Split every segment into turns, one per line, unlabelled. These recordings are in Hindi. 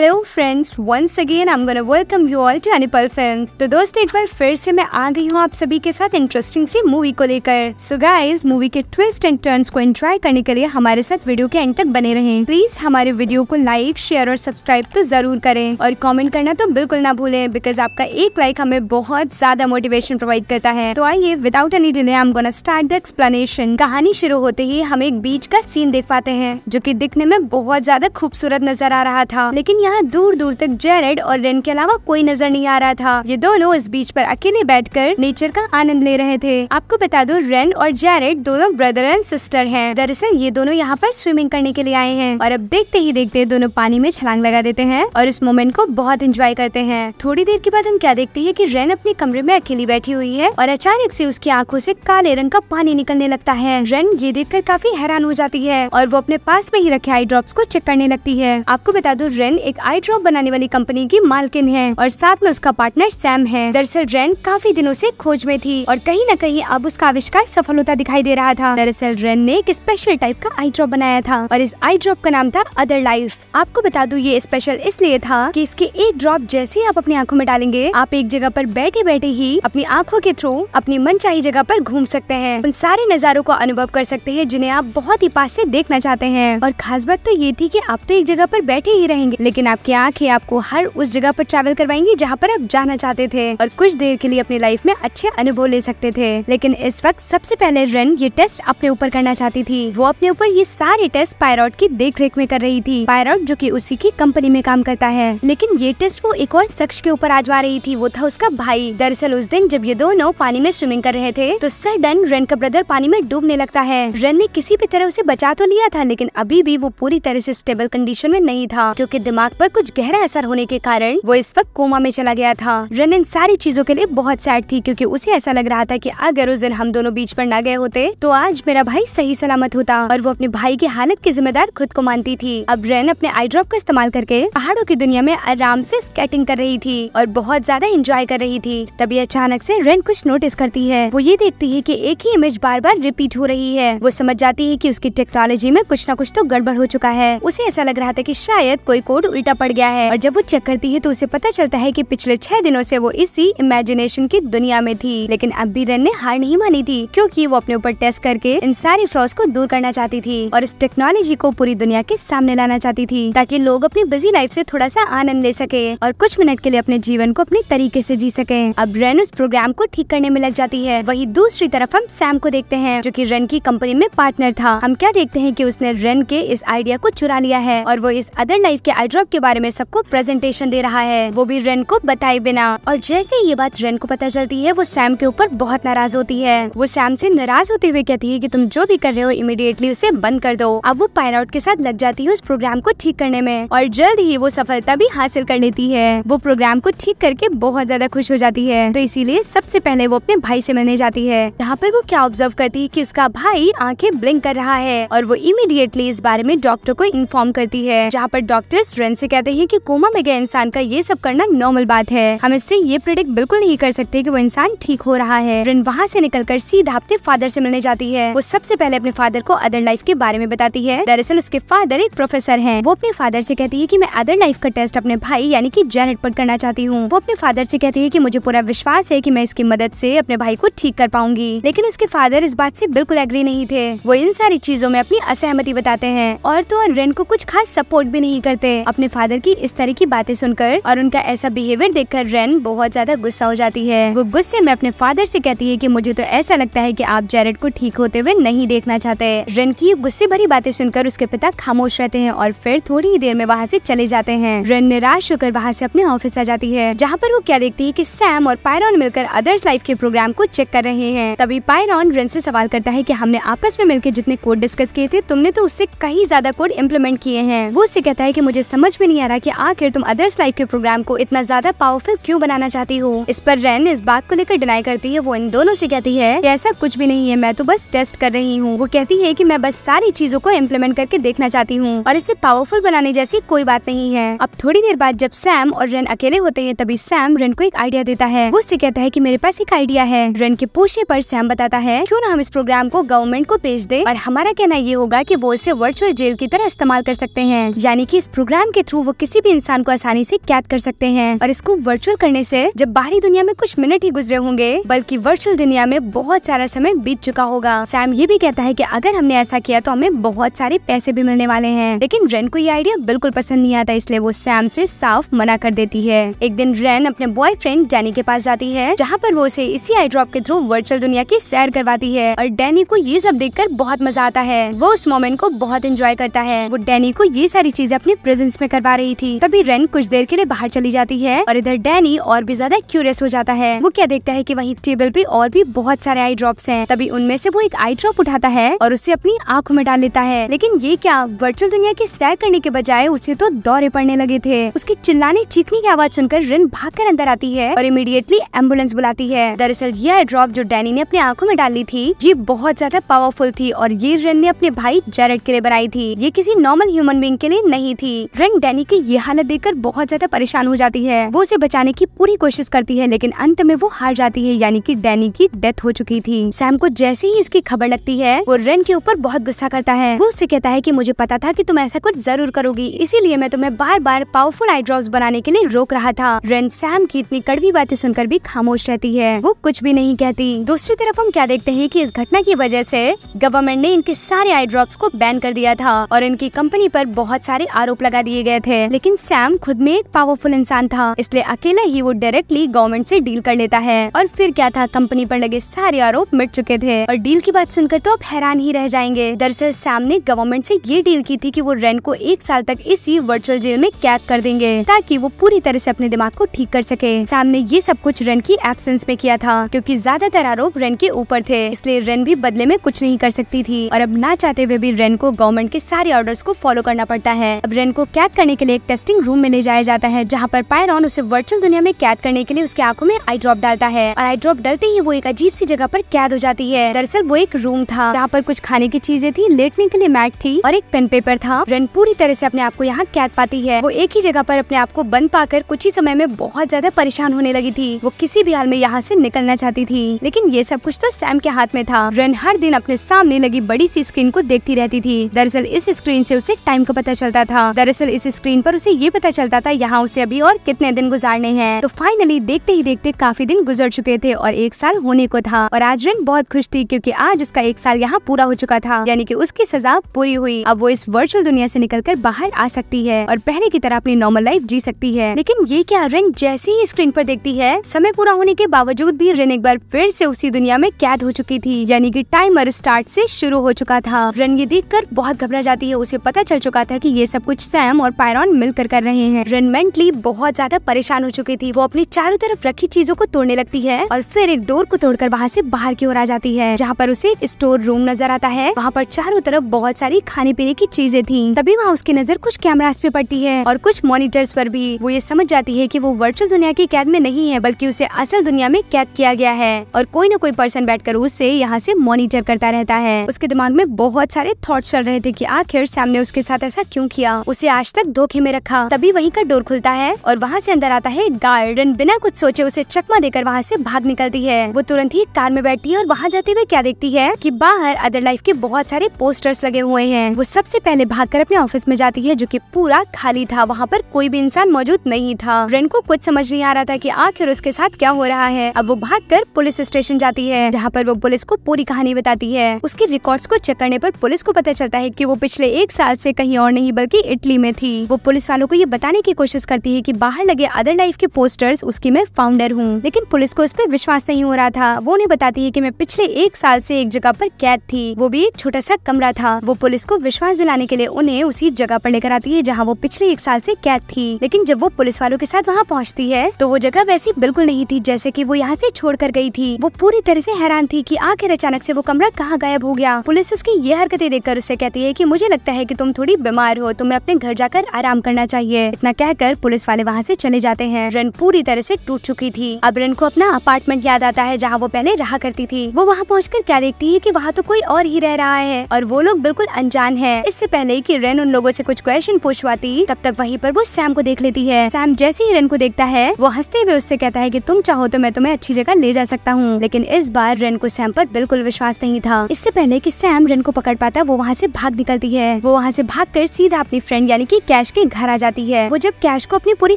hello friends once again I am gonna welcome you all to एनिपल फिल्म्स तो दोस्तों एक बार फिर से मैं आ गई हूँ आप सभी के साथ इंटरेस्टिंग सी मूवी को लेकर सो गाइस मूवी के ट्विस्ट एंड टर्न्स को एंजॉय करने के लिए हमारे साथ वीडियो के एंड तक बने रहें प्लीज हमारे वीडियो को लाइक शेयर और सब्सक्राइब तो जरूर करें और कॉमेंट करना तो बिल्कुल ना भूले बिकॉज आपका एक लाइक हमें बहुत ज्यादा मोटिवेशन प्रोवाइड करता है तो आइए without any delay I am gonna start the explanation कहानी शुरू होते ही हम एक बीच का सीन देख पाते हैं जो की दिखने में बहुत ज्यादा खूबसूरत नजर आ रहा था लेकिन जहाँ दूर दूर तक जेरेड और रेन के अलावा कोई नजर नहीं आ रहा था ये दोनों इस बीच पर अकेले बैठकर नेचर का आनंद ले रहे थे आपको बता दो रेन और जेरेड दोनों ब्रदर एंड सिस्टर हैं दरअसल ये दोनों यहाँ पर स्विमिंग करने के लिए आए हैं और अब देखते ही देखते दोनों पानी में छलांग लगा देते हैं और इस मोमेंट को बहुत इंजॉय करते हैं थोड़ी देर के बाद हम क्या देखते हैं की रेन अपने कमरे में अकेली बैठी हुई है और अचानक से उसकी आंखों से काले रंग का पानी निकलने लगता है रेन ये देखकर काफी हैरान हो जाती है और वो अपने पास में ही रखे आई ड्रॉप्स को चेक करने लगती है आपको बता दो रेन एक आई ड्रॉप बनाने वाली कंपनी की मालकिन है और साथ में उसका पार्टनर सैम है दरअसल रेन काफी दिनों ऐसी खोज में थी और कहीं न कहीं अब उसका आविष्कार सफल होता दिखाई दे रहा था दरअसल रेन ने एक स्पेशल टाइप का आई ड्रॉप बनाया था और इस आई ड्रॉप का नाम था अदर लाइफ आपको बता दू ये स्पेशल इसलिए था की इसके एक ड्रॉप जैसे आप अपनी आंखों में डालेंगे आप एक जगह पर बैठे बैठे ही अपनी आंखों के थ्रू अपनी मन चाहिए जगह पर घूम सकते हैं उन सारे नजारों को अनुभव कर सकते हैं जिन्हें आप बहुत ही पास से देखना चाहते हैं और खास बात तो ये थी कि आप तो एक जगह पर बैठे ही रहेंगे लेकिन लेकिन आपकी आंखें आपको हर उस जगह पर ट्रैवल करवाएंगी जहाँ पर आप जाना चाहते थे और कुछ देर के लिए अपनी लाइफ में अच्छे अनुभव ले सकते थे लेकिन इस वक्त सबसे पहले रेन ये टेस्ट अपने ऊपर करना चाहती थी वो अपने ऊपर ये सारे टेस्ट पायरॉट की देख में कर रही थी पायरॉट जो की उसी की कंपनी में काम करता है लेकिन ये टेस्ट वो एक और शख्स के ऊपर आजमा रही थी वो था उसका भाई दरअसल उस दिन जब ये दोनों पानी में स्विमिंग कर रहे थे तो सडन रेन का ब्रदर पानी में डूबने लगता है रेन ने किसी भी तरह उसे बचा तो लिया था लेकिन अभी भी वो पूरी तरह से स्टेबल कंडीशन में नहीं था क्योंकि दिमाग दिमाग पर कुछ गहरा असर होने के कारण वो इस वक्त कोमा में चला गया था रन इन सारी चीजों के लिए बहुत सैड थी क्योंकि उसे ऐसा लग रहा था कि अगर उस दिन हम दोनों बीच पर ना गए होते तो आज मेरा भाई सही सलामत होता और वो अपने भाई की हालत की जिम्मेदार खुद को मानती थी अब रेन अपने आई ड्रॉप का इस्तेमाल करके पहाड़ों की दुनिया में आराम से स्केटिंग कर रही थी और बहुत ज्यादा इंजॉय कर रही थी तभी अचानक से रेन कुछ नोटिस करती है वो ये देखती है कि एक ही इमेज बार बार रिपीट हो रही है वो समझ जाती है कि उसकी टेक्नोलॉजी में कुछ ना कुछ तो गड़बड़ हो चुका है उसे ऐसा लग रहा था कि शायद कोई कोड उल्टा पड़ गया है और जब वो चेक करती है तो उसे पता चलता है की पिछले छह दिनों से वो इसी इमेजिनेशन की दुनिया में थी लेकिन अब भी रन ने हार नहीं मानी थी क्योंकि वो अपने ऊपर टेस्ट करके इन सारी फ्लॉज को दूर करना चाहती थी और इस टेक्नोलॉजी को पूरी दुनिया के सामने लाना चाहती थी ताकि लोग अपनी बिजी लाइफ से थोड़ा सा आनंद ले सके और कुछ मिनट के लिए अपने जीवन को अपने तरीके से जी सके अब रेन उस प्रोग्राम को ठीक करने में लग जाती है वही दूसरी तरफ हम सैम को देखते हैं जो कि रेन की कंपनी में पार्टनर था हम क्या देखते हैं कि उसने रेन के इस आइडिया को चुरा लिया है और वो इस अदर लाइफ के आई के बारे में सबको प्रेजेंटेशन दे रहा है वो भी रेन को बताए बिना और जैसे ये बात रेन को पता चलती है वो सैम के ऊपर बहुत नाराज होती है वो सैम से नाराज होते हुए कहती है कि तुम जो भी कर रहे हो इमीडिएटली उसे बंद कर दो अब वो पायलट के साथ लग जाती है उस प्रोग्राम को ठीक करने में और जल्द ही वो सफलता भी हासिल कर लेती है वो प्रोग्राम को ठीक करके बहुत ज्यादा खुश हो जाती है तो इसीलिए सबसे पहले वो अपने भाई से मिलने जाती है यहाँ पर वो क्या ऑब्जर्व करती है की उसका भाई आंखें ब्लिंक कर रहा है और वो इमीडिएटली इस बारे में डॉक्टर को इन्फॉर्म करती है जहाँ पर डॉक्टर रेन इसे कहते हैं कि कोमा में गए इंसान का ये सब करना नॉर्मल बात है हम इससे ये प्रिडिक्ट बिल्कुल नहीं कर सकते कि वो इंसान ठीक हो रहा है रिन वहाँ से निकलकर सीधा अपने फादर से मिलने जाती है वो सबसे पहले अपने फादर को अदर लाइफ के बारे में बताती है दरअसल उसके फादर एक प्रोफेसर है वो अपने फादर से कहती है की मैं अदर लाइफ का टेस्ट अपने भाई यानी की जेनेट पर करना चाहती हूँ वो अपने फादर से कहती है की मुझे पूरा विश्वास है की मैं इसकी मदद से अपने भाई को ठीक कर पाऊंगी लेकिन उसके फादर इस बात से बिल्कुल एग्री नहीं थे वो इन सारी चीजों में अपनी असहमति बताते हैं और तो और रेन को कुछ खास सपोर्ट भी नहीं करते अपने फादर की इस तरह की बातें सुनकर और उनका ऐसा बिहेवियर देखकर रेन बहुत ज्यादा गुस्सा हो जाती है वो गुस्से में अपने फादर से कहती है कि मुझे तो ऐसा लगता है कि आप जेरेड को ठीक होते हुए नहीं देखना चाहते रेन की गुस्से भरी बातें सुनकर उसके पिता खामोश रहते हैं और फिर थोड़ी ही देर में वहाँ से चले जाते हैं रेन निराश होकर वहाँ से अपने ऑफिस आ जाती है जहाँ पर वो क्या देखती है की सैम और पायरॉन मिलकर अदर्स लाइफ के प्रोग्राम को चेक कर रहे हैं तभी पायरॉन रेन से सवाल करता है की हमने आपस में मिलकर जितने कोड डिस्कस किए थे तुमने तो उससे कहीं ज्यादा कोड इम्प्लीमेंट किए हैं वो उससे कहता है की मुझे समझ में नहीं आ रहा कि आखिर तुम अदर्स लाइफ के प्रोग्राम को इतना ज्यादा पावरफुल क्यों बनाना चाहती हो इस पर रेन इस बात को लेकर डिनाई करती है वो इन दोनों से कहती है कि ऐसा कुछ भी नहीं है मैं तो बस टेस्ट कर रही हूँ वो कहती है की मैं बस सारी चीजों को इम्प्लीमेंट करके देखना चाहती हूँ और इसे पावरफुल बनाने जैसी कोई बात नहीं है अब थोड़ी देर बाद जब सैम और रेन अकेले होते हैं तभी सैम रेन को एक आइडिया देता है वो उससे कहता है की मेरे पास एक आइडिया है रेन के पूछे पर सैम बताता है क्यों ना हम इस प्रोग्राम को गवर्नमेंट को भेज दे और हमारा कहना ये होगा की वो इसे वर्चुअल जेल की तरह इस्तेमाल कर सकते हैं यानी कि इस प्रोग्राम के थ्रू वो किसी भी इंसान को आसानी से कैद कर सकते हैं और इसको वर्चुअल करने से जब बाहरी दुनिया में कुछ मिनट ही गुजरे होंगे बल्कि वर्चुअल दुनिया में बहुत सारा समय बीत चुका होगा सैम ये भी कहता है की अगर हमने ऐसा किया तो हमें बहुत सारे पैसे भी मिलने वाले हैं लेकिन रेन को ये आइडिया बिल्कुल पसंद नहीं आता इसलिए वो सैम से साफ मना कर देती है एक दिन रेन अपने बॉयफ्रेंड डैनी के पास जाती है जहाँ पर वो उसे इसी आई ड्रॉप के थ्रू वर्चुअल दुनिया की सैर करवाती है और डैनी को ये सब देखकर बहुत मजा आता है वो उस मोमेंट को बहुत एंजॉय करता है वो डैनी को ये सारी चीजें अपने प्रेजेंस में करवा रही थी तभी रेन कुछ देर के लिए बाहर चली जाती है और इधर डैनी और भी ज्यादा क्यूरियस हो जाता है वो क्या देखता है की वही टेबल पे और भी बहुत सारे आई ड्रॉप है तभी उनमें से वो एक आई ड्रॉप उठाता है और उसे अपनी आंखों में डाल लेता है लेकिन ये क्या वर्चुअल दुनिया की सैर करने के बजाय उसे तो दौरे पड़ने लगे थे उसकी चिल्लाने चीखने की आवाज सुनकर रिन भागकर अंदर आती है और इमीडिएटली एम्बुलेंस बुलाती है दरअसल ये आई ड्रॉप जो डैनी ने अपनी आंखों में डाली थी ये बहुत ज्यादा पावरफुल थी और ये रेन ने अपने भाई जेरेड के लिए बनाई थी ये किसी नॉर्मल ह्यूमन बींग के लिए नहीं थी रेन डैनी की ये हालत देखकर बहुत ज्यादा परेशान हो जाती है वो उसे बचाने की पूरी कोशिश करती है लेकिन अंत में वो हार जाती है यानी कि डैनी की डेथ हो चुकी थी सैम को जैसे ही इसकी खबर लगती है वो रेन के ऊपर बहुत गुस्सा करता है वो उससे कहता है की मुझे पता था की तुम ऐसा कुछ जरूर करोगी इसीलिए मैं तुम्हें बार बार पावरफुल आई ड्रॉप बनाने के लिए रोक रहा था रेन सैम की इतनी कड़वी बातें सुनकर भी खामोश रहती है वो कुछ भी नहीं कहती दूसरी तरफ हम क्या देखते हैं की इस घटना की वजह से गवर्नमेंट ने इनके सारे आई ड्रॉप को बैन कर दिया था और इनकी कंपनी पर बहुत सारे आरोप लगा दिए गए गए थे लेकिन सैम खुद में एक पावरफुल इंसान था इसलिए अकेला ही वो डायरेक्टली गवर्नमेंट से डील कर लेता है और फिर क्या था कंपनी पर लगे सारे आरोप मिट चुके थे और डील की बात सुनकर तो आप हैरान ही रह जाएंगे दरअसल सैम ने गवर्नमेंट से ये डील की थी कि वो रेन को एक साल तक इसी वर्चुअल जेल में कैद कर देंगे ताकि वो पूरी तरह से अपने दिमाग को ठीक कर सके सैम ने ये सब कुछ रेन की एबसेंस में किया था क्योंकि ज्यादातर आरोप रेन के ऊपर थे इसलिए रेन भी बदले में कुछ नहीं कर सकती थी और अब ना चाहते हुए भी रेन को गवर्नमेंट के सारे ऑर्डर को फॉलो करना पड़ता है अब रेन को कैद करने के लिए एक टेस्टिंग रूम में ले जाया जाता है जहाँ पर पायरॉन उसे वर्चुअल दुनिया में कैद करने के लिए उसके आंखों में आई ड्रॉप डालता है और आई ड्रॉप डालते ही वो एक अजीब सी जगह पर कैद हो जाती है दरअसल वो एक रूम था जहाँ पर कुछ खाने की चीजें थी लेटने के लिए मैट थी और एक पेन पेपर था रन पूरी तरह से अपने आप को यहाँ कैद पाती है वो एक ही जगह पर अपने आप को बंद पाकर कुछ ही समय में बहुत ज्यादा परेशान होने लगी थी वो किसी भी हाल में यहाँ से निकलना चाहती थी लेकिन ये सब कुछ तो सैम के हाथ में था रन हर दिन अपने सामने लगी बड़ी सी स्क्रीन को देखती रहती थी दरअसल इस स्क्रीन से उसे टाइम का पता चलता था दरअसल इस स्क्रीन पर उसे ये पता चलता था यहाँ उसे अभी और कितने दिन गुजारने हैं तो फाइनली देखते ही देखते काफी दिन गुजर चुके थे और एक साल होने को था और आज रिन बहुत खुश थी क्योंकि आज उसका एक साल यहाँ पूरा हो चुका था यानी कि उसकी सजा पूरी हुई अब वो इस वर्चुअल दुनिया से निकलकर बाहर आ सकती है और पहले की तरह अपनी नॉर्मल लाइफ जी सकती है लेकिन ये क्या रिन जैसे ही स्क्रीन पर देखती है समय पूरा होने के बावजूद भी रिन एक बार फिर से उसी दुनिया में कैद हो चुकी थी यानी कि टाइमर स्टार्ट से शुरू हो चुका था रिन ये देखकर बहुत घबरा जाती है उसे पता चल चुका था कि ये सब कुछ सैम और पायरॉन मिलकर कर रहे हैं रेनमेंटली बहुत ज्यादा परेशान हो चुकी थी वो अपनी चारों तरफ रखी चीजों को तोड़ने लगती है और फिर एक डोर को तोड़कर वहाँ से बाहर की ओर आ जाती है जहाँ पर उसे एक स्टोर रूम नजर आता है वहाँ पर चारों तरफ बहुत सारी खाने पीने की चीजें थी तभी वहाँ उसकी नजर कुछ कैमराज पे पड़ती है और कुछ मॉनिटर्स पर भी वो ये समझ जाती है की वो वर्चुअल दुनिया की कैद में नहीं है बल्कि उसे असल दुनिया में कैद किया गया है और कोई न कोई पर्सन बैठकर उसे यहाँ से मॉनिटर करता रहता है उसके दिमाग में बहुत सारे थॉट चल रहे थे की आखिर सैम ने उसके साथ ऐसा क्यों किया उसे आज तक धोखे में रखा तभी वहीं का डोर खुलता है और वहाँ से अंदर आता है गार्ड बिना कुछ सोचे उसे चकमा देकर वहाँ से भाग निकलती है वो तुरंत ही कार में बैठती है और वहाँ जाते हुए क्या देखती है की बाहर अदर लाइफ के बहुत सारे पोस्टर्स लगे हुए हैं वो सबसे पहले कर अपने ऑफिस में जाती है जो की पूरा खाली था वहाँ पर कोई भी इंसान मौजूद नहीं था रेन को कुछ समझ नहीं आ रहा था की आखिर उसके साथ क्या हो रहा है अब वो भाग पुलिस स्टेशन जाती है जहाँ पर वो पुलिस को पूरी कहानी बताती है उसके रिकॉर्ड्स को चेक करने पर पुलिस को पता चलता है कि वो पिछले एक साल से कहीं और नहीं बल्कि इटली में थी वो पुलिस वालों को ये बताने की कोशिश करती है की बाहर लगे अदर लाइफ के पोस्टर्स उसकी मैं फाउंडर हूँ लेकिन पुलिस को उस पर विश्वास नहीं हो रहा था वो उन्हें बताती है की मैं पिछले एक साल ऐसी एक जगह आरोप कैद थी वो भी एक छोटा सा कमरा था वो पुलिस को विश्वास दिलाने के लिए उन्हें उसी जगह आरोप लेकर आती है जहाँ वो पिछले एक साल ऐसी कैद थी लेकिन जब वो पुलिस वालों के साथ वहाँ पहुँचती है तो वो जगह वैसी बिल्कुल नहीं थी जैसे की वो यहाँ से छोड़ कर गई थी वो पूरी तरह से हैरान थी की आखिर अचानक से वो कमरा कहाँ गायब हो गया पुलिस उसकी ये हरकतें देखकर उससे कहती है की मुझे लगता है की तुम थोड़ी बीमार हो तो मैं अपने घर जाकर आराम करना चाहिए इतना कहकर पुलिस वाले वहाँ से चले जाते हैं रन पूरी तरह से टूट चुकी थी अब रन को अपना अपार्टमेंट याद आता है जहाँ वो पहले रहा करती थी वो वहाँ पहुँच क्या देखती है की वहाँ तो कोई और ही रह रहा है और वो लोग बिल्कुल अनजान है इससे पहले की रेन उन लोगों ऐसी कुछ क्वेश्चन पूछवाती तब तक वही आरोप वो सैम को देख लेती है सैम जैसे ही रेन को देखता है वो हंसते हुए उससे कहता है की तुम चाहो तो मैं तुम्हें अच्छी जगह ले जा सकता हूँ लेकिन इस बार रेन को सैम पर बिल्कुल विश्वास नहीं था इससे पहले की सैम रेन को पकड़ पाता वो वहाँ से भाग निकलती है वो वहाँ से भाग कर सीधा अपनी फ्रेंड यानी की कैश के घर आ जाती है वो जब कैश को अपनी पूरी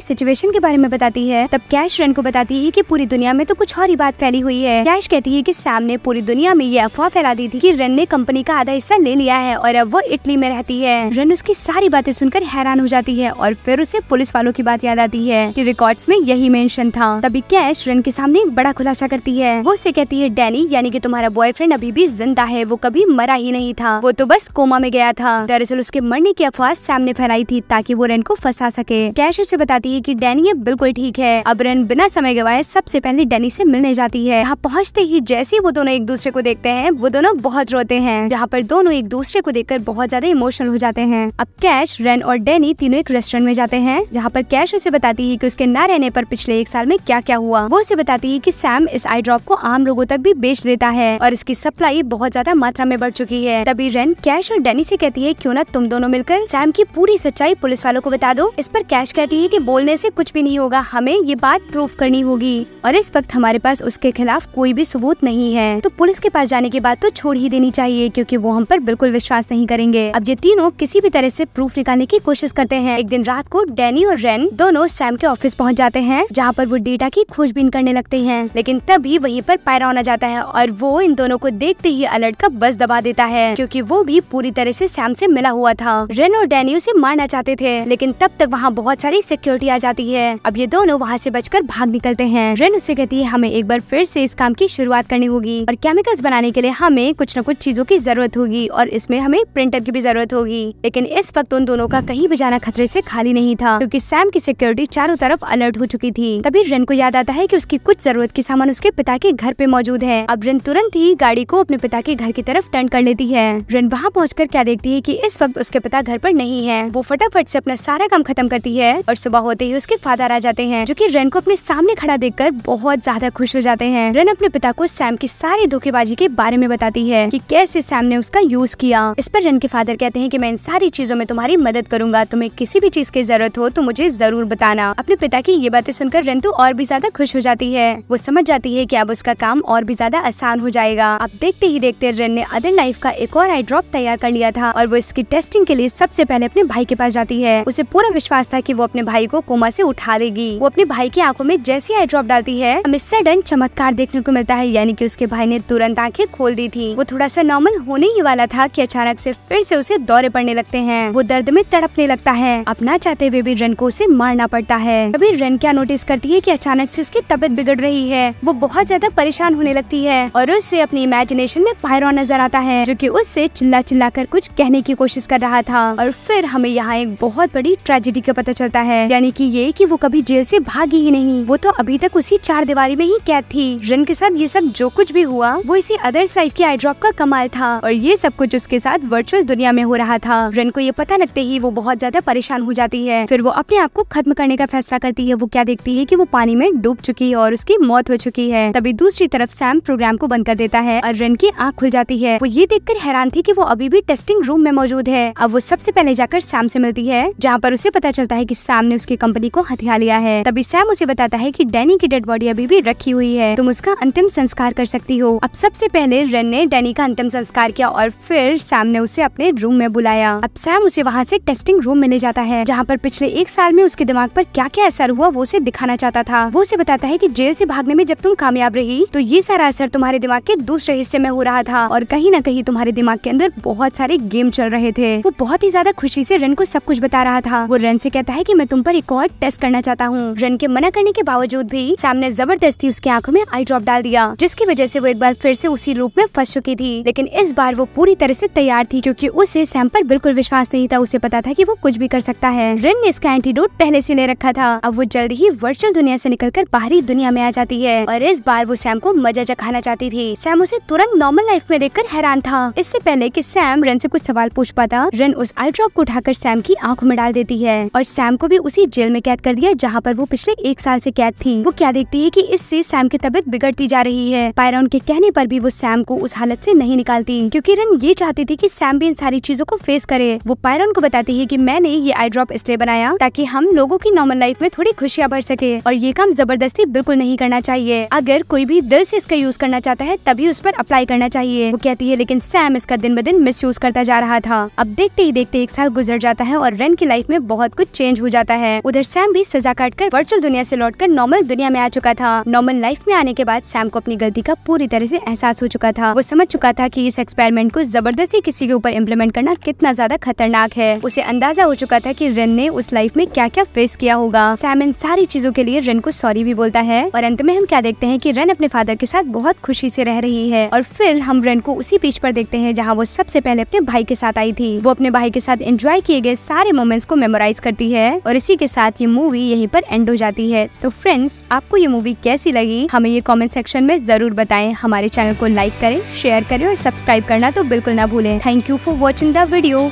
सिचुएशन के बारे में बताती है तब कैश रेन को बताती है की पूरी दुनिया में तो कुछ और ही बात फैली हुई है कैश कहती है की सामने पूरी दुनिया में ये अफवाह फैला दी थी की रेन ने कंपनी का आधा हिस्सा ले लिया है और अब वो इटली में रहती है रेन उसकी सारी बातें सुनकर हैरान हो जाती है और फिर उसे पुलिस वालों की बात याद आती है की रिकॉर्ड में यही मेंशन था तभी कैश रेन के सामने एक बड़ा खुलासा करती है वो उसे कहती है डैनी यानी कि तुम्हारा बॉयफ्रेंड अभी भी जिंदा है वो कभी मरा ही नहीं था वो तो बस कोमा में गया था दरअसल उसके मरने की अफवाह सामने फैलाई थी ताकि वो रेन को फंसा सके कैश उसे बताती है की डैनी अब बिल्कुल ठीक है अब रेन बिना समय गवाए सबसे पहले डैनी से मिलने जाती है यहाँ पहुँचते ही जैसे वो दोनों एक दूसरे को देखते हैं वो दोनों बहुत रोते हैं जहाँ पर दोनों एक दूसरे को देखकर बहुत ज्यादा इमोशनल हो जाते हैं अब कैश रेन और डैनी तीनों एक रेस्टोरेंट में जाते हैं जहाँ पर कैश उसे बताती है कि उसके न रहने पर पिछले एक साल में क्या क्या हुआ वो उसे बताती है कि सैम इस आई ड्रॉप को आम लोगों तक भी बेच देता है और इसकी सप्लाई बहुत ज्यादा मात्रा में बढ़ चुकी है तभी रेन कैश और डैनी से कहती है क्यों ना तुम दोनों मिलकर सैम की पूरी सच्चाई भाई पुलिस वालों को बता दो इस पर कैश कहती है कि बोलने से कुछ भी नहीं होगा हमें ये बात प्रूफ करनी होगी और इस वक्त हमारे पास उसके खिलाफ कोई भी सबूत नहीं है तो पुलिस के पास जाने की बात तो छोड़ ही देनी चाहिए क्योंकि वो हम पर बिल्कुल विश्वास नहीं करेंगे अब ये तीनों किसी भी तरह से प्रूफ निकालने की कोशिश करते हैं एक दिन रात को डैनी और रेन दोनों सैम के ऑफिस पहुँच जाते हैं जहाँ पर वो डेटा की खोजबीन करने लगते हैं लेकिन तभी वही पर पैराउन होना जाता है और वो इन दोनों को देखते ही अलर्ट का बस दबा देता है क्योंकि वो भी पूरी तरह से सैम से मिला हुआ था रेन और डैनी उसे मारना चाहते जाते थे लेकिन तब तक वहाँ बहुत सारी सिक्योरिटी आ जाती है अब ये दोनों वहाँ से बचकर भाग निकलते हैं रेन उससे कहती है हमें एक बार फिर से इस काम की शुरुआत करनी होगी और केमिकल्स बनाने के लिए हमें कुछ न कुछ चीजों की जरूरत होगी और इसमें हमें प्रिंटर की भी जरूरत होगी लेकिन इस वक्त उन दोनों का कहीं भी जाना खतरे से खाली नहीं था क्योंकि सैम की सिक्योरिटी चारों तरफ अलर्ट हो चुकी थी तभी रेन को याद आता है की उसकी कुछ जरूरत के सामान उसके पिता के घर पे मौजूद है अब रेन तुरंत ही गाड़ी को अपने पिता के घर की तरफ टर्न कर लेती है रेन वहाँ पहुँच क्या देखती है की इस वक्त उसके पिता घर पर नहीं है वो फटक फटाफट से अपना सारा काम खत्म करती है और सुबह होते ही उसके फादर आ जाते हैं जो कि रेन को अपने सामने खड़ा देखकर बहुत ज्यादा खुश हो जाते हैं रेन अपने पिता को सैम की सारी धोखेबाजी के बारे में बताती है की कैसे सैम ने उसका यूज किया इस पर रेन के फादर कहते हैं की मैं इन सारी चीजों में तुम्हारी मदद करूंगा तुम्हें किसी भी चीज की जरूरत हो तो मुझे जरूर बताना अपने पिता की ये बातें सुनकर तो और भी ज्यादा खुश हो जाती है वो समझ जाती है की अब उसका काम और भी ज्यादा आसान हो जाएगा अब देखते ही देखते रेन ने अदर नाइफ का एक और आई ड्रॉप तैयार कर लिया था और वो इसकी टेस्टिंग के लिए सबसे पहले अपने भाई के पास जाती जाती है उसे पूरा विश्वास था की वो अपने भाई को कोमा ऐसी उठा देगी वो अपने भाई की आंखों में जैसी आई ड्रॉप डालती है हमें सडन चमत्कार देखने को मिलता है यानी की उसके भाई ने तुरंत आंखें खोल दी थी वो थोड़ा सा नॉर्मल होने ही वाला था की अचानक से फिर से उसे दौरे पड़ने लगते हैं वो दर्द में तड़पने लगता है अपना चाहते हुए भी रेन को उसे मारना पड़ता है तभी रेन क्या नोटिस करती है की अचानक से उसकी तबियत बिगड़ रही है वो बहुत ज्यादा परेशान होने लगती है और उससे अपनी इमेजिनेशन में पायरॉन नजर आता है जो की उससे चिल्ला चिल्ला कर कुछ कहने की कोशिश कर रहा था और फिर हमें यहाँ एक बहुत बड़ी ट्रेजिडी का पता चलता है यानी कि ये कि वो कभी जेल से भागी ही नहीं वो तो अभी तक उसी चार दीवारी में ही कैद थी रन के साथ ये सब जो कुछ भी हुआ वो इसी अदर साइफ के आई ड्रॉप का कमाल था और ये सब कुछ उसके साथ वर्चुअल दुनिया में हो रहा था रिन को ये पता लगते ही वो बहुत ज्यादा परेशान हो जाती है फिर वो अपने आप को खत्म करने का फैसला करती है वो क्या देखती है की वो पानी में डूब चुकी है और उसकी मौत हो चुकी है तभी दूसरी तरफ सैम प्रोग्राम को बंद कर देता है और रन की आँख खुल जाती है वो ये देख हैरान थी की वो अभी भी टेस्टिंग रूम में मौजूद है अब वो सबसे पहले जाकर सैम से मिलती जाती है जहाँ पर उसे पता चलता है की सैम ने उसकी कंपनी को हथिया लिया है तभी सैम उसे बताता है की डैनी की डेड बॉडी अभी भी रखी हुई है तुम उसका अंतिम संस्कार कर सकती हो अब सबसे पहले रेन ने डैनी का अंतिम संस्कार किया और फिर सैम ने उसे अपने रूम में बुलाया अब सैम उसे वहाँ से टेस्टिंग रूम में ले जाता है जहाँ पर पिछले एक साल में उसके दिमाग पर क्या क्या असर हुआ वो उसे दिखाना चाहता था वो उसे बताता है की जेल से भागने में जब तुम कामयाब रही तो ये सारा असर तुम्हारे दिमाग के दूसरे हिस्से में हो रहा था और कहीं ना कहीं तुम्हारे दिमाग के अंदर बहुत सारे गेम चल रहे थे वो बहुत ही ज्यादा खुशी से रेन को सब सब कुछ बता रहा था वो रन से कहता है की मैं तुम पर एक और टेस्ट करना चाहता हूँ रन के मना करने के बावजूद भी सैम ने जबरदस्ती उसकी आंखों में आई ड्रॉप डाल दिया जिसकी वजह से वो एक बार फिर से उसी रूप में फंस चुकी थी लेकिन इस बार वो पूरी तरह से तैयार थी क्योंकि उसे सैम पर बिल्कुल विश्वास नहीं था उसे पता था कि वो कुछ भी कर सकता है रन ने इसका एंटीडोट पहले से ले रखा था अब वो जल्द ही वर्चुअल दुनिया से निकलकर बाहरी दुनिया में आ जाती है और इस बार वो सैम को मजा चखाना चाहती थी सैम उसे तुरंत नॉर्मल लाइफ में देखकर हैरान था इससे पहले कि सैम रन से कुछ सवाल पूछ पाता रन उस आई ड्रॉप को उठाकर सैम की की आंखों में डाल देती है और सैम को भी उसी जेल में कैद कर दिया जहाँ पर वो पिछले एक साल से कैद थी वो क्या देखती है कि इससे सैम की तबीयत बिगड़ती जा रही है पायरा उनके कहने पर भी वो सैम को उस हालत से नहीं निकालती क्योंकि रन ये चाहती थी कि सैम भी इन सारी चीजों को फेस करे वो पायरन को बताती है कि मैंने ये आई ड्रॉप इसलिए बनाया ताकि हम लोगों की नॉर्मल लाइफ में थोड़ी खुशियाँ बढ़ सके और ये काम जबरदस्ती बिल्कुल नहीं करना चाहिए अगर कोई भी दिल से इसका यूज करना चाहता है तभी उस पर अप्लाई करना चाहिए वो कहती है लेकिन सैम इसका दिन ब दिन मिस करता जा रहा था अब देखते ही देखते एक साल गुजर जाता है और रेन की लाइफ में बहुत कुछ चेंज हो जाता है उधर सैम भी सजा काट कर वर्चुअल दुनिया से लौटकर नॉर्मल दुनिया में आ चुका था नॉर्मल लाइफ में आने के बाद सैम को अपनी गलती का पूरी तरह से एहसास हो चुका था वो समझ चुका था कि इस एक्सपेरिमेंट को जबरदस्ती किसी के ऊपर इम्प्लीमेंट करना कितना ज्यादा खतरनाक है उसे अंदाजा हो चुका था की रेन ने उस लाइफ में क्या क्या फेस किया होगा सैम इन सारी चीजों के लिए रेन को सॉरी भी बोलता है और अंत में हम क्या देखते हैं की रेन अपने फादर के साथ बहुत खुशी से रह रही है और फिर हम रेन को उसी बीच पर देखते हैं जहाँ वो सबसे पहले अपने भाई के साथ आई थी वो अपने भाई के साथ एंजॉय किए गए सारे मोमेंट्स को मेमोराइज करती है और इसी के साथ ये मूवी यहीं पर एंड हो जाती है तो फ्रेंड्स आपको ये मूवी कैसी लगी हमें ये कमेंट सेक्शन में जरूर बताएं हमारे चैनल को लाइक करें शेयर करें और सब्सक्राइब करना तो बिल्कुल ना भूलें thank you for watching the video